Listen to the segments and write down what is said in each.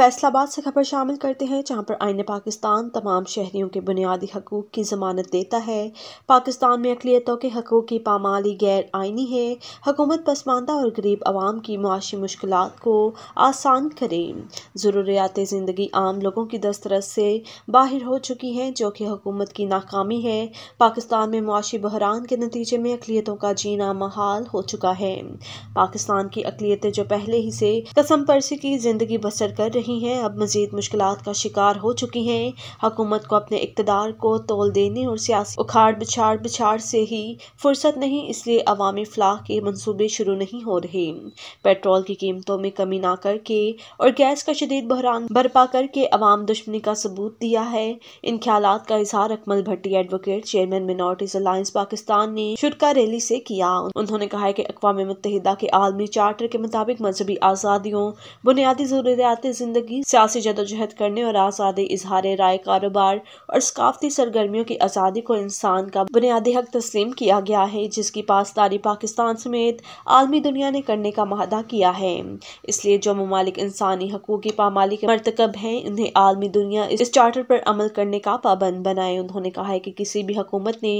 फैसलाबाद से खबर शामिल करते हैं जहां पर आइन पाकिस्तान तमाम शहरीों के बुनियादी हकूक़ की जमानत देता है पाकिस्तान में अकलीतों के हकूक़ की पामाली गैर आइनी है हकूमत पसमानदा और गरीब आवाम की मुआशी मुश्किल को आसान करें ज़रूरियात ज़िंदगी आम लोगों की दस्तरस से बाहर हो चुकी हैं जो कि हकूमत की नाकामी है पाकिस्तान में मुआशी बहरान के नतीजे में अकलीतों का जीना महाल हो चुका है पाकिस्तान की अकलीतें जो पहले ही से कसम परसी की ज़िंदगी बसर कर रही रही हैं अब मज़ीद मुश्किल का शिकार हो चुकी हैं हकूमत को अपने इकतदार को तोल देने और सियासी उखाड़ बिछाड़ बिछाड़ से ही फुर्सत नहीं इसलिए अवामी फलाह के मनसूबे शुरू नहीं हो रहे पेट्रोल की कीमतों में कमी ना करके और गैस का शदीद बहरान बर्पा करके अवाम दुश्मनी का सबूत दिया है इन ख्याल का इजहार Akmal Bhatti advocate chairman minorities alliance Pakistan ने शुरका रैली से किया उन्होंने कहा है कि अकवा मुतहदा के आलमी चार्टर के मुताबिक मजहबी आज़ादियों बुनियादी ज़रूरियात जिंदगी ज़िंदगी सियासी जदोजहद करने और आजादी इजहार राय कारोबार और सकाफती सरगर्मियों की आज़ादी को इंसान का बुनियादी हक तस्लीम किया गया है जिसकी पासदारी पाकिस्तान समेत आलमी दुनिया ने करने का माह किया है इसलिए जो ममालिक इंसानी हकूक़ की पामाली के मरतकब हैं इन्हें आलमी दुनिया इस चार्टर पर अमल करने का पाबंद बनाए उन्होंने कहा है कि किसी भी हकूमत ने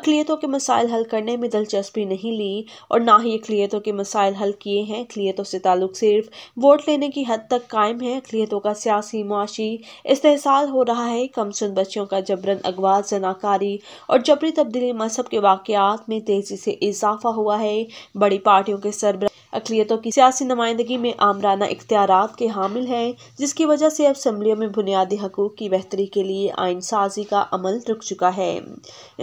अकलीतों के मसाइल हल करने में दिलचस्पी नहीं ली और ना ही अकलीतों के मसाइल हल किए हैं अकलीतों से ताल्लुक सिर्फ वोट लेने की हद तक कायम है अकलीतों का सियासी मुआशी इस्तेसाल हो रहा है कमसुन बच्चों का जबरन अगवा जनाकारी और जबरी तब्दीली मजहब के वाकत में तेज़ी से इजाफा हुआ है बड़ी पार्टियों के सरबरा अकलीतों की सियासी नुमाइंदगी में आमराना इख्तियार के हामिल हैं जिसकी वजह से असम्बलियों में बुनियादी हकूक़ की बेहतरी के लिए आइन साजी का अमल रुक चुका है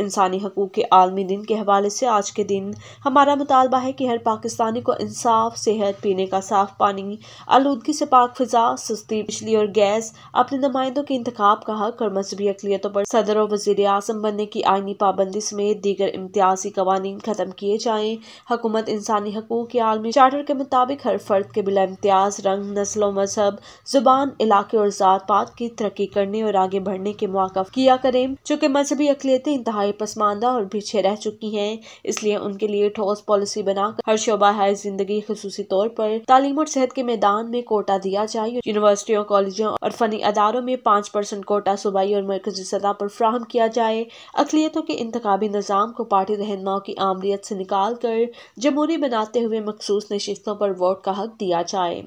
इंसानी हकूक़ के आलमी दिन के हवाले से आज के दिन हमारा मुतालबा है कि हर पाकिस्तानी को इंसाफ सेहत पीने का साफ पानी आलूदगी से पाक फिजा सस्ती बिजली और गैस अपने नुमाइंदों के इंतखब का हक और मजहबी अकलीतों पर सदर और वजीर अजम बनने की आइनी पाबंदी समेत दीगर इम्तियाजी कवानी खत्म किए जाए हकूमत इंसानी हकूक़ के आलमी चार्टर के मुताबिक हर फर्द के बिला इम्तियाज रंग नस्ल मजहब जुबान इलाके और ज़ात पात की तरक्की करने और आगे बढ़ने के मौका किया करें चूँकि मजहबी अकलीतें इंतहाई पसमानदा और पीछे रह चुकी हैं इसलिए उनके लिए ठोस पॉलिसी बनाकर हर शोबा हाई जिंदगी खसूसी तौर पर तालीम और सेहत के मैदान में कोटा दिया जाए यूनिवर्सिटियों कॉलेजों और फनी अदारों में पाँच परसेंट कोटा सूबाई और मरकजी सतह पर फ्राहम किया जाए अकलीतों के इंतबी निज़ाम को पार्टी रहनुमाओं की आमरीत से निकाल कर जमहूरी बनाते हुए मखसूस मखसूस नशस्तों पर वोट का हक दिया जाए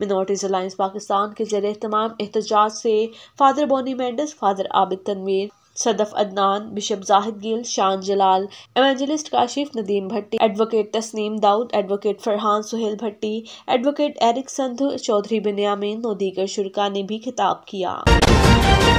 मिनोरिटीज़ अलायंस पाकिस्तान के जर तमाम एहतजाज से father Bonnie Mends father Abid Tanveer Sadaf Adnan bishop Zahid Gill Shan Jalal evangelist Kashif Nadeem Bhatti advocate Tasneem Daud advocate Farhan Suhail Bhatti advocate Eric Sandhu Chaudhry Binyamin और दीगर शुरा ने भी खिताब किया